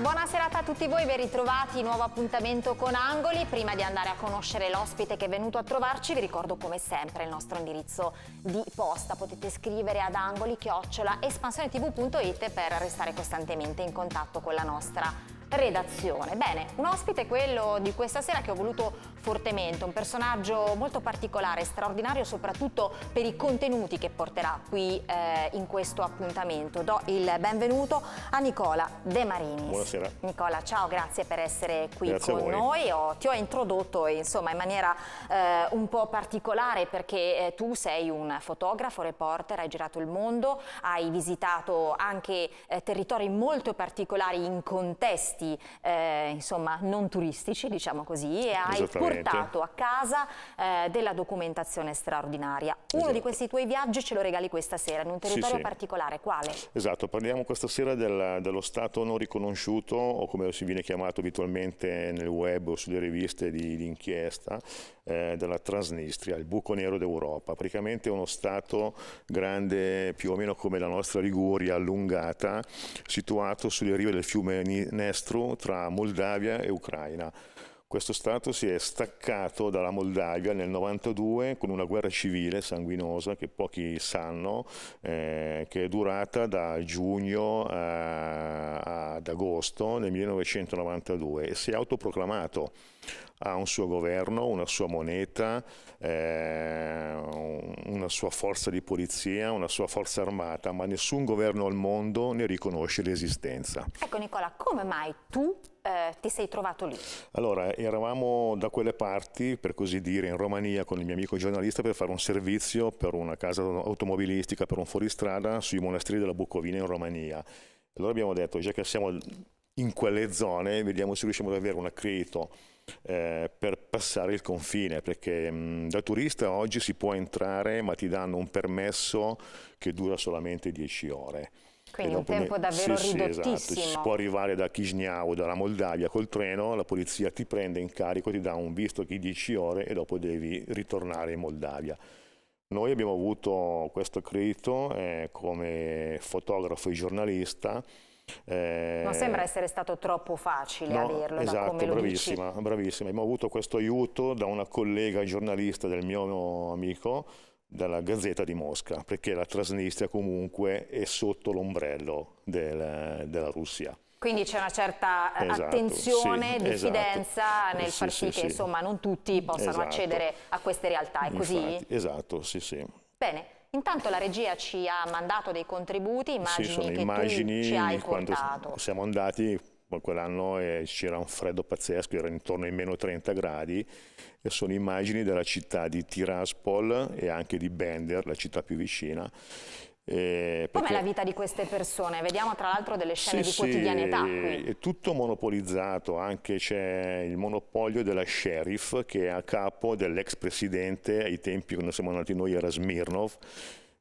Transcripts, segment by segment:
Una buona serata a tutti voi, ben ritrovati, nuovo appuntamento con Angoli. Prima di andare a conoscere l'ospite che è venuto a trovarci, vi ricordo come sempre il nostro indirizzo di posta. Potete scrivere ad angoli-espansionetv.it per restare costantemente in contatto con la nostra redazione. Bene, un ospite è quello di questa sera che ho voluto fortemente, un personaggio molto particolare, straordinario soprattutto per i contenuti che porterà qui eh, in questo appuntamento. Do il benvenuto a Nicola De Marinis. Buonasera. Nicola, ciao, grazie per essere qui grazie con noi. Ho, oh, ti ho introdotto insomma, in maniera eh, un po' particolare perché eh, tu sei un fotografo, reporter, hai girato il mondo, hai visitato anche eh, territori molto particolari in contesti contesti eh, insomma, non turistici, diciamo così, e hai portato a casa eh, della documentazione straordinaria. Uno esatto. di questi tuoi viaggi ce lo regali questa sera, in un territorio sì, sì. particolare, quale? Esatto, parliamo questa sera del, dello Stato non riconosciuto, o come si viene chiamato abitualmente nel web o sulle riviste di, di inchiesta, eh, della Transnistria, il buco nero d'Europa, praticamente uno Stato grande più o meno come la nostra Liguria allungata, situato sulle rive del fiume Nest destro tra Moldavia e Ucraina. Questo Stato si è staccato dalla Moldavia nel 92 con una guerra civile sanguinosa che pochi sanno, eh, che è durata da giugno a, eh, ad agosto del 1992 e si è autoproclamato ha un suo governo, una sua moneta, eh, una sua forza di polizia, una sua forza armata, ma nessun governo al mondo ne riconosce l'esistenza. Ecco Nicola, come mai tu eh, ti sei trovato lì? Allora, eravamo da quelle parti, per così dire, in Romania con il mio amico giornalista per fare un servizio per una casa automobilistica, per un fuoristrada sui monasteri della Bucovina in Romania. Allora abbiamo detto, già che siamo in quelle zone vediamo se riusciamo ad avere un accredito eh, per passare il confine, perché mh, mm, da turista oggi si può entrare ma ti danno un permesso che dura solamente 10 ore. Quindi un tempo davvero sì, ridottissimo. Sì, esatto. Si può arrivare da Chisinau, dalla Moldavia col treno, la polizia ti prende in carico, ti dà un visto di 10 ore e dopo devi ritornare in Moldavia. Noi abbiamo avuto questo credito eh, come fotografo e giornalista eh, non sembra essere stato troppo facile no, averlo, esatto, bravissima, bravissima, Abbiamo avuto questo aiuto da una collega giornalista del mio amico, dalla Gazzetta di Mosca, perché la Trasnistria comunque è sotto l'ombrello del, della Russia. Quindi c'è una certa eh, esatto, attenzione, esatto. sì, diffidenza esatto. nel far sì, sì che sì. insomma non tutti possano esatto. accedere a queste realtà, è Infatti, così? Esatto, sì sì. Bene. Intanto la regia ci ha mandato dei contributi, immagini sì, sono che immagini ci hai portato. siamo andati, quell'anno eh, c'era un freddo pazzesco, era intorno ai meno 30 gradi, e sono immagini della città di Tiraspol e anche di Bender, la città più vicina, eh, perché... Com'è la vita di queste persone? Vediamo tra l'altro delle scene sì, di quotidianità. Sì, è tutto monopolizzato, anche c'è il monopolio della sheriff che è a capo dell'ex presidente ai tempi quando siamo nati noi era Smirnov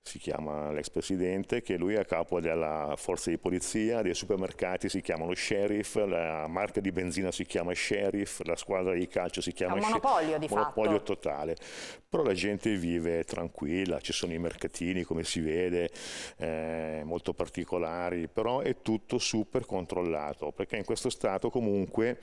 si chiama l'ex presidente, che lui è a capo della forza di polizia, dei supermercati si chiamano sheriff, la marca di benzina si chiama sheriff, la squadra di calcio si chiama... È un monopolio di monopolio fatto. totale. Però la gente vive tranquilla, ci sono i mercatini come si vede, eh, molto particolari, però è tutto super controllato, perché in questo stato comunque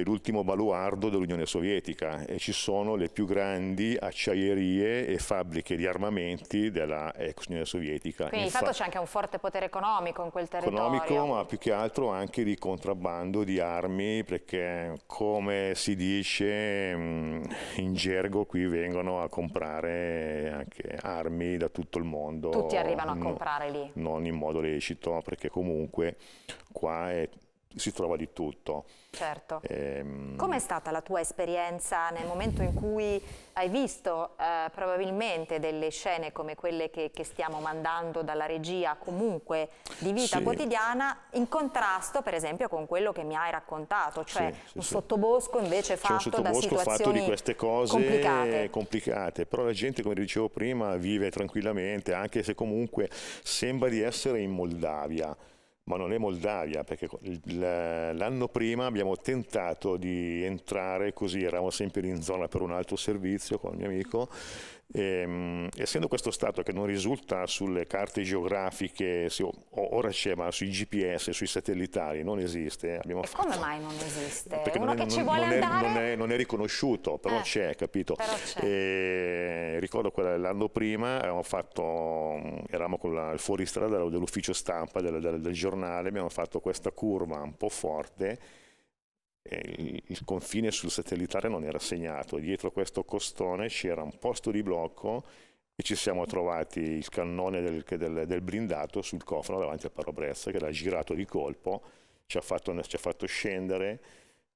è l'ultimo baluardo dell'Unione Sovietica e ci sono le più grandi acciaierie e fabbriche di armamenti della ex ecco, Unione Sovietica. Quindi Infatti, di fatto c'è anche un forte potere economico in quel territorio. Economico ma più che altro anche di contrabbando di armi perché come si dice mm, in gergo qui vengono a comprare anche armi da tutto il mondo. Tutti arrivano a comprare lì. Non in modo lecito perché comunque qua è si trova di tutto. Certo. Ehm... Com'è stata la tua esperienza nel momento in cui hai visto eh, probabilmente delle scene come quelle che, che, stiamo mandando dalla regia comunque di vita sì. quotidiana in contrasto per esempio con quello che mi hai raccontato, cioè sì, sì, un sottobosco invece fatto sottobosco da situazioni fatto di queste cose complicate. complicate. Però la gente, come dicevo prima, vive tranquillamente anche se comunque sembra di essere in Moldavia ma non è Moldavia, perché l'anno prima abbiamo tentato di entrare così, eravamo sempre in zona per un altro servizio con un mio amico, e, ehm, essendo questo stato che non risulta sulle carte geografiche, sì, ora c'è, ma sui GPS, sui satellitari, non esiste. Abbiamo e fatto... come mai non esiste? Perché Uno non, che ci vuole non andare... È, non, è, non, è, riconosciuto, però eh, c'è, capito? Però e, ricordo l'anno prima fatto, mm, eravamo con la, il fuoristrada dell'ufficio stampa del, del, del giornale, abbiamo fatto questa curva un po' forte eh, il confine sul satellitare non era segnato, dietro questo costone c'era un posto di blocco e ci siamo trovati il cannone del, del, del blindato sul cofano davanti al parabrezza che l'ha girato di colpo, ci ha fatto, ci ha fatto scendere,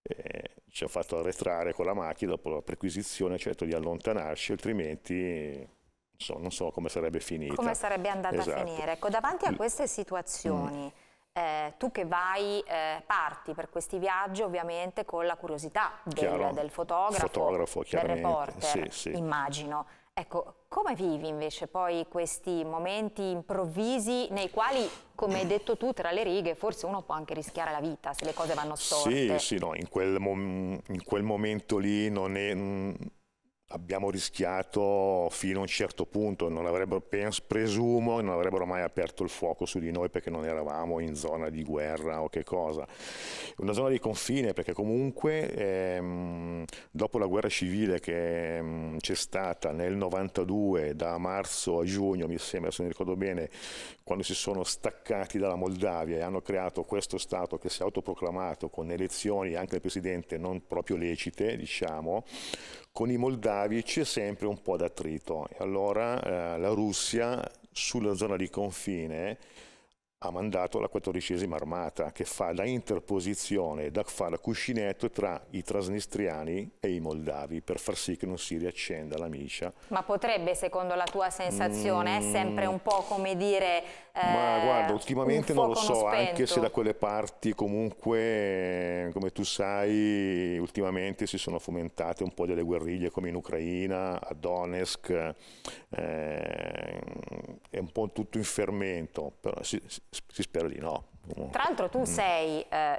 eh, ci ha fatto arretrare con la macchina dopo la perquisizione, certo di allontanarci, altrimenti non so, non so come sarebbe finita. Come sarebbe andata esatto. a finire. Ecco, davanti a queste situazioni... Mm eh, tu che vai, eh, parti per questi viaggi ovviamente con la curiosità del, del fotografo, fotografo del reporter, sì, sì. immagino. Ecco, come vivi invece poi questi momenti improvvisi nei quali, come hai detto tu, tra le righe, forse uno può anche rischiare la vita se le cose vanno storte? Sì, sì, no, in quel, mom in quel momento lì non è mm, abbiamo rischiato fino a un certo punto, non avrebbero, penso, presumo, non avrebbero mai aperto il fuoco su di noi perché non eravamo in zona di guerra o che cosa. Una zona di confine perché comunque ehm, dopo la guerra civile che ehm, c'è stata nel 92 da marzo a giugno, mi sembra, se non ricordo bene, quando si sono staccati dalla Moldavia e hanno creato questo Stato che si è autoproclamato con elezioni anche del Presidente non proprio lecite, diciamo, con i moldavi c'è sempre un po' d'attrito. Allora eh, la Russia sulla zona di confine ha mandato la 14 armata che fa la interposizione, da, fa la cuscinetto tra i trasnistriani e i moldavi per far sì che non si riaccenda la micia. Ma potrebbe, secondo la tua sensazione, mm. è sempre un po' come dire... Eh, Ma guarda, ultimamente non lo so, anche se da quelle parti comunque, eh, come tu sai, ultimamente si sono fomentate un po' delle guerriglie come in Ucraina, a Donetsk, eh, è un po' tutto in fermento. Però si, si spera di no. Mm. Tra l'altro tu mm. sei, eh,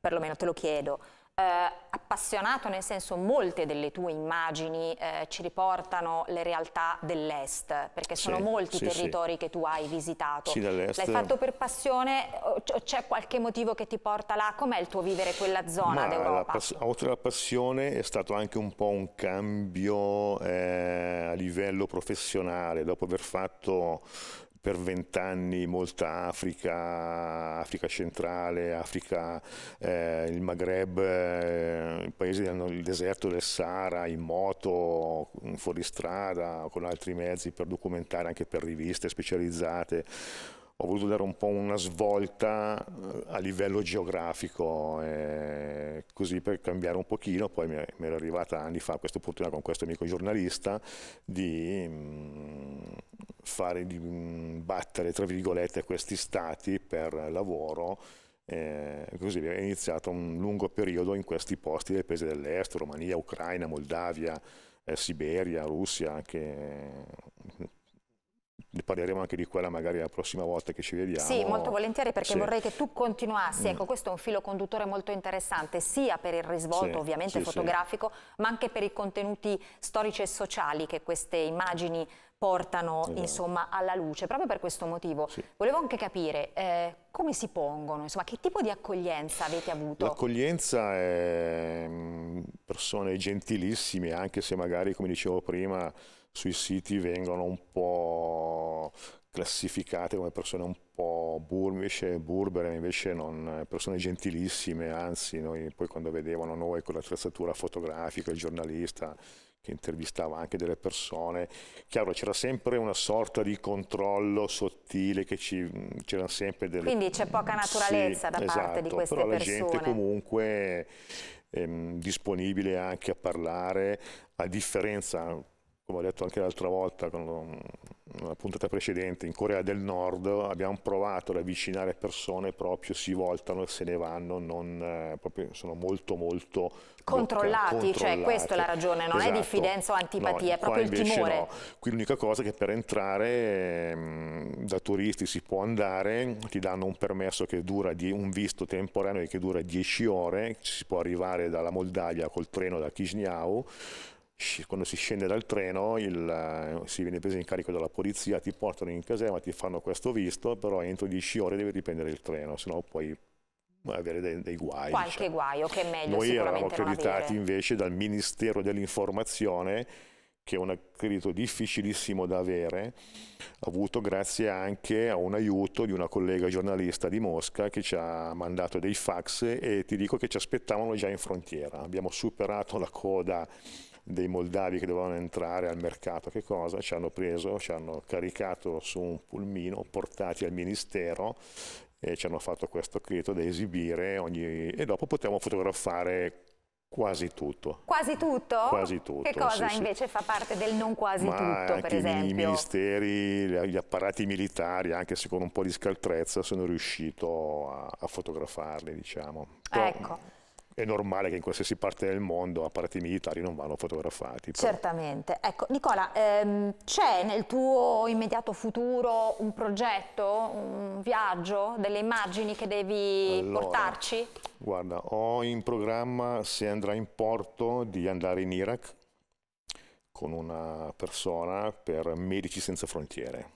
perlomeno te lo chiedo, eh, appassionato nel senso molte delle tue immagini eh, ci riportano le realtà dell'est, perché sono sì, molti i sì, territori sì. che tu hai visitato. Sì, dall'est. L'hai fatto per passione c'è qualche motivo che ti porta là? Com'è il tuo vivere quella zona d'Europa? oltre alla passione è stato anche un po' un cambio eh, a livello professionale, dopo aver fatto per vent'anni molta Africa, Africa centrale, Africa, eh, il Maghreb, eh, i paesi che hanno il deserto del Sahara, in moto, in fuoristrada, con altri mezzi per documentare anche per riviste specializzate ho voluto dare un po' una svolta eh, a livello geografico, eh, così per cambiare un pochino, poi mi, era arrivata anni fa questa opportunità con questo amico giornalista di mh, mm, fare, di, mm, battere tra virgolette questi stati per lavoro eh, così è iniziato un lungo periodo in questi posti dei paesi dell'est, Romania, Ucraina, Moldavia, eh, Siberia, Russia, anche parleremo anche di quella magari la prossima volta che ci vediamo. Sì, molto volentieri perché sì. vorrei che tu continuassi, ecco mm. questo è un filo conduttore molto interessante sia per il risvolto sì, ovviamente sì, fotografico ma anche per i contenuti storici e sociali che queste immagini portano esatto. insomma alla luce, proprio per questo motivo. Volevo anche capire eh, come si pongono? Insomma, che tipo di accoglienza avete avuto? L'accoglienza è mm, persone gentilissime, anche se magari, come dicevo prima, sui siti vengono un po' classificate come persone un po' bur, invece burbere, invece non, persone gentilissime, anzi noi poi quando vedevano noi con l'attrezzatura fotografica, il giornalista che intervistava anche delle persone, chiaro c'era sempre una sorta di controllo sottile che c'erano sempre delle... Quindi c'è poca naturalezza sì, da esatto, parte di esatto, queste però persone. Però la gente comunque ehm, disponibile anche a parlare, a differenza come ho detto anche l'altra volta con una mm, puntata precedente, in Corea del Nord abbiamo provato ad avvicinare persone proprio si voltano e se ne vanno, non, eh, proprio, sono molto molto controllati, controllati, cioè questa è la ragione, non esatto. è diffidenza o antipatia, no, è proprio il timore. No. Qui l'unica cosa è che per entrare mm, da turisti si può andare, ti danno un permesso che dura di, un visto temporaneo che dura 10 ore, si può arrivare dalla Moldavia col treno da Chisinau, quando si scende dal treno il, eh, si viene preso in carico dalla polizia, ti portano in caserma, ti fanno questo visto, però entro 10 ore devi riprendere il treno, sennò poi avere dei, dei guai. Qualche diciamo. guaio che è meglio Noi eravamo accreditati invece dal Ministero dell'Informazione che è un accredito difficilissimo da avere, avuto grazie anche a un aiuto di una collega giornalista di Mosca che ci ha mandato dei fax e ti dico che ci aspettavano già in frontiera. Abbiamo superato la coda dei moldavi che dovevano entrare al mercato, che cosa? Ci hanno preso, ci hanno caricato su un pulmino, portati al ministero e ci hanno fatto questo credito da esibire ogni... e dopo potevamo fotografare Quasi tutto. Quasi tutto? Quasi tutto. Che cosa sì, invece sì. fa parte del non quasi Ma tutto, per esempio? I ministeri, gli apparati militari, anche se con un po' di scaltrezza, sono riuscito a, a fotografarli, diciamo. Però, ecco è normale che in qualsiasi parte del mondo apparati militari non vanno fotografati. Però. Certamente. Ecco, Nicola, ehm, c'è nel tuo immediato futuro un progetto, un viaggio, delle immagini che devi allora, portarci? Guarda, ho in programma, se andrà in porto, di andare in Iraq con una persona per Medici Senza Frontiere.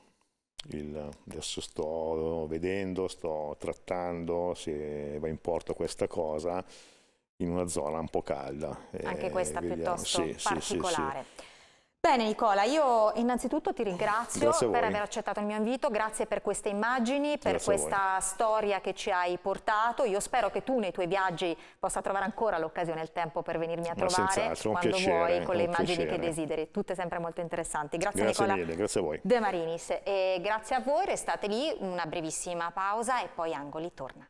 Il, adesso sto vedendo, sto trattando se va in porto questa cosa in una zona un po' calda. Eh, Anche eh, questa vediamo. piuttosto sì, particolare. Sì, sì, Bene Nicola, io innanzitutto ti ringrazio per aver accettato il mio invito, grazie per queste immagini, per grazie questa storia che ci hai portato. Io spero che tu nei tuoi viaggi possa trovare ancora l'occasione e il tempo per venirmi a Ma trovare quando piacere, vuoi, con le immagini piacere. che desideri, tutte sempre molto interessanti. Grazie, grazie Nicola mille, grazie a voi. De Marinis e grazie a voi, restate lì, una brevissima pausa e poi Angoli torna.